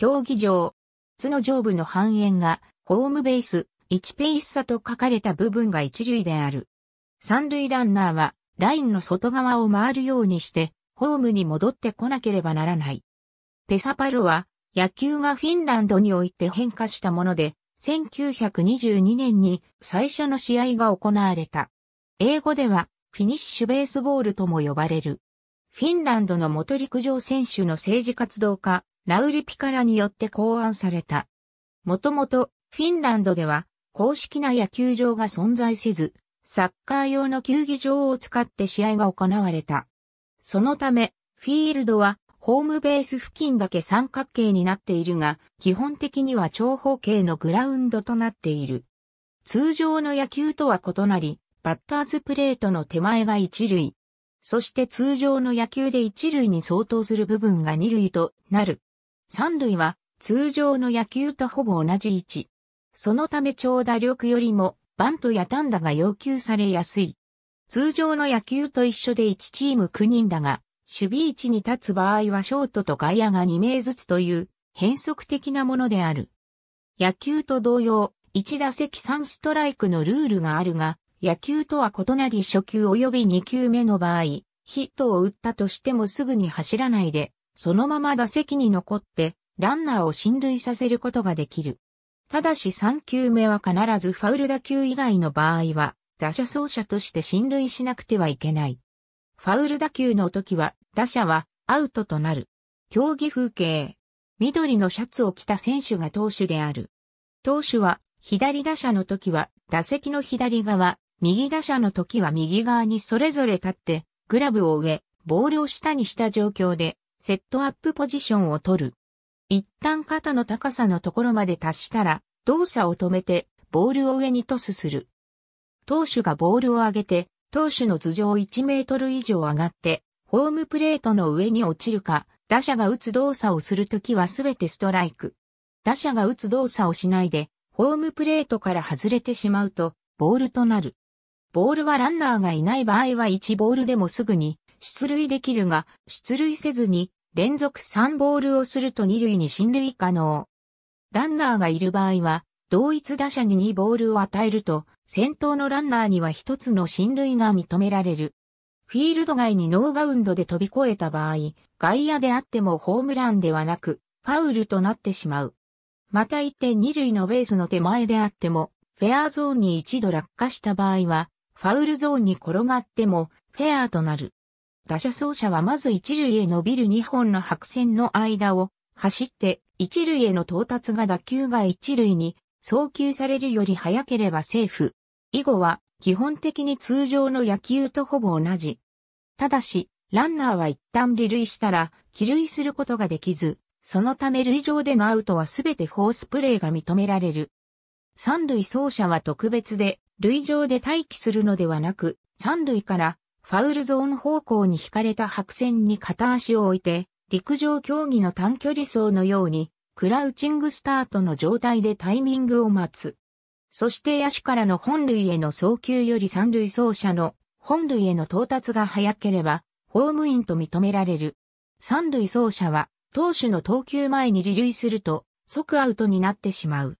競技場。の上部の半円が、ホームベース、1ペース差と書かれた部分が一塁である。三塁ランナーは、ラインの外側を回るようにして、ホームに戻ってこなければならない。ペサパロは、野球がフィンランドにおいて変化したもので、1922年に最初の試合が行われた。英語では、フィニッシュベースボールとも呼ばれる。フィンランドの元陸上選手の政治活動家、ラウリ・ピカラによって考案された。もともと、フィンランドでは、公式な野球場が存在せず、サッカー用の球技場を使って試合が行われた。そのため、フィールドは、ホームベース付近だけ三角形になっているが、基本的には長方形のグラウンドとなっている。通常の野球とは異なり、バッターズプレートの手前が一塁。そして通常の野球で一塁に相当する部分が二塁となる。三塁は通常の野球とほぼ同じ位置。そのため長打力よりもバントや単打が要求されやすい。通常の野球と一緒で1チーム9人だが、守備位置に立つ場合はショートと外野が2名ずつという変則的なものである。野球と同様、1打席3ストライクのルールがあるが、野球とは異なり初球及び2球目の場合、ヒットを打ったとしてもすぐに走らないで、そのまま打席に残って、ランナーを進塁させることができる。ただし3球目は必ずファウル打球以外の場合は、打者走者として進塁しなくてはいけない。ファウル打球の時は、打者はアウトとなる。競技風景。緑のシャツを着た選手が投手である。投手は、左打者の時は、打席の左側、右打者の時は右側にそれぞれ立って、グラブを上、ボールを下にした状況で、セットアップポジションを取る。一旦肩の高さのところまで達したら、動作を止めて、ボールを上にトスする。投手がボールを上げて、投手の頭上1メートル以上上がって、ホームプレートの上に落ちるか、打者が打つ動作をするときはすべてストライク。打者が打つ動作をしないで、ホームプレートから外れてしまうと、ボールとなる。ボールはランナーがいない場合は1ボールでもすぐに出塁できるが、出塁せずに連続3ボールをすると2塁に進塁可能。ランナーがいる場合は、同一打者に2ボールを与えると、先頭のランナーには1つの進塁が認められる。フィールド外にノーバウンドで飛び越えた場合、外野であってもホームランではなく、ファウルとなってしまう。また一点二塁のベースの手前であっても、フェアゾーンに一度落下した場合は、ファウルゾーンに転がっても、フェアとなる。打者走者はまず一塁へ伸びる2本の白線の間を走って一塁への到達が打球が一塁に送球されるより早ければセーフ。以後は基本的に通常の野球とほぼ同じ。ただし、ランナーは一旦離塁したら、気塁することができず、そのため塁上でのアウトはすべてフォースプレーが認められる。三塁走者は特別で、塁上で待機するのではなく、三塁からファウルゾーン方向に引かれた白線に片足を置いて、陸上競技の短距離走のように、クラウチングスタートの状態でタイミングを待つ。そして野手からの本塁への送球より三塁走者の本塁への到達が早ければ、ホームインと認められる。三塁走者は、投手の投球前に離塁すると、即アウトになってしまう。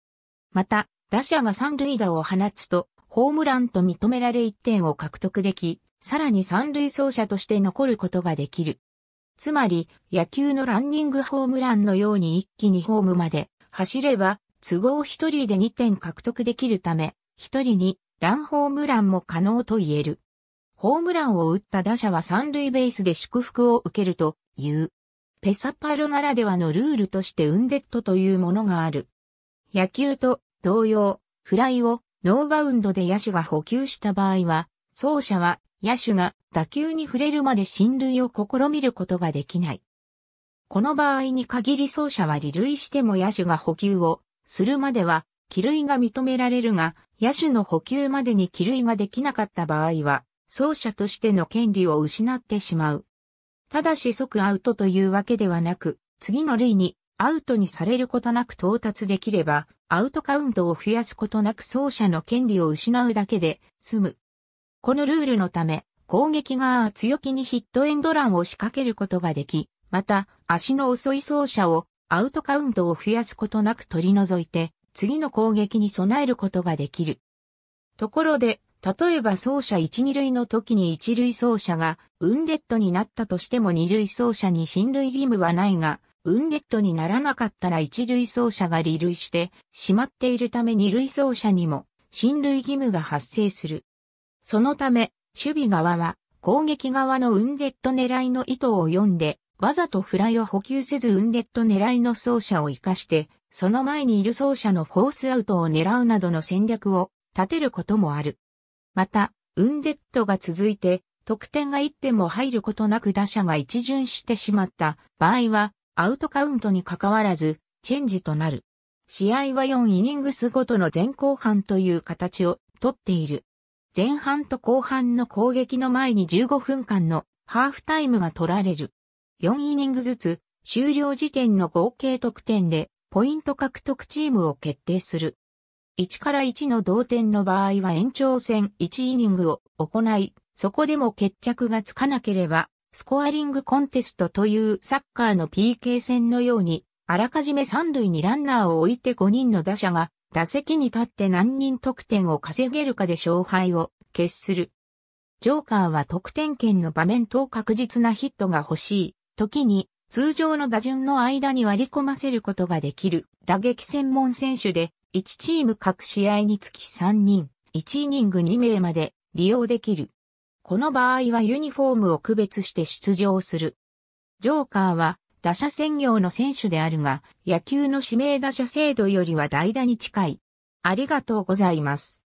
また、打者が三塁打を放つと、ホームランと認められ1点を獲得でき、さらに三塁走者として残ることができる。つまり、野球のランニングホームランのように一気にホームまで走れば、都合一人で2点獲得できるため、一人にランホームランも可能と言える。ホームランを打った打者は三塁ベースで祝福を受けるという。ペサパロならではのルールとしてウンデッドというものがある。野球と同様、フライをノーバウンドで野手が補給した場合は、走者は野手が打球に触れるまで進塁を試みることができない。この場合に限り走者は離塁しても野手が補給をするまでは、帰塁が認められるが、野手の補給までに帰塁ができなかった場合は、走者としての権利を失ってしまう。ただし即アウトというわけではなく、次の類にアウトにされることなく到達できれば、アウトカウントを増やすことなく走者の権利を失うだけで済む。このルールのため、攻撃側強気にヒットエンドランを仕掛けることができ、また、足の遅い走者をアウトカウントを増やすことなく取り除いて、次の攻撃に備えることができる。ところで、例えば走者1、2塁の時に1塁走者がウンデッドになったとしても2塁走者に進塁義務はないが、ウンデッドにならなかったら1塁走者が離塁してしまっているため2塁走者にも進塁義務が発生する。そのため、守備側は攻撃側のウンデッド狙いの意図を読んで、わざとフライを補給せずウンデッド狙いの走者を活かして、その前にいる走者のフォースアウトを狙うなどの戦略を立てることもある。また、ウンデッドが続いて、得点が1点も入ることなく打者が一巡してしまった場合は、アウトカウントに関わらず、チェンジとなる。試合は4イニングスごとの前後半という形をとっている。前半と後半の攻撃の前に15分間のハーフタイムが取られる。4イニングずつ終了時点の合計得点でポイント獲得チームを決定する。1から1の同点の場合は延長戦1イニングを行い、そこでも決着がつかなければ、スコアリングコンテストというサッカーの PK 戦のように、あらかじめ3塁にランナーを置いて5人の打者が打席に立って何人得点を稼げるかで勝敗を決する。ジョーカーは得点圏の場面と確実なヒットが欲しい。時に通常の打順の間に割り込ませることができる打撃専門選手で1チーム各試合につき3人、1イニング2名まで利用できる。この場合はユニフォームを区別して出場する。ジョーカーは打者専業の選手であるが、野球の指名打者制度よりは代打に近い。ありがとうございます。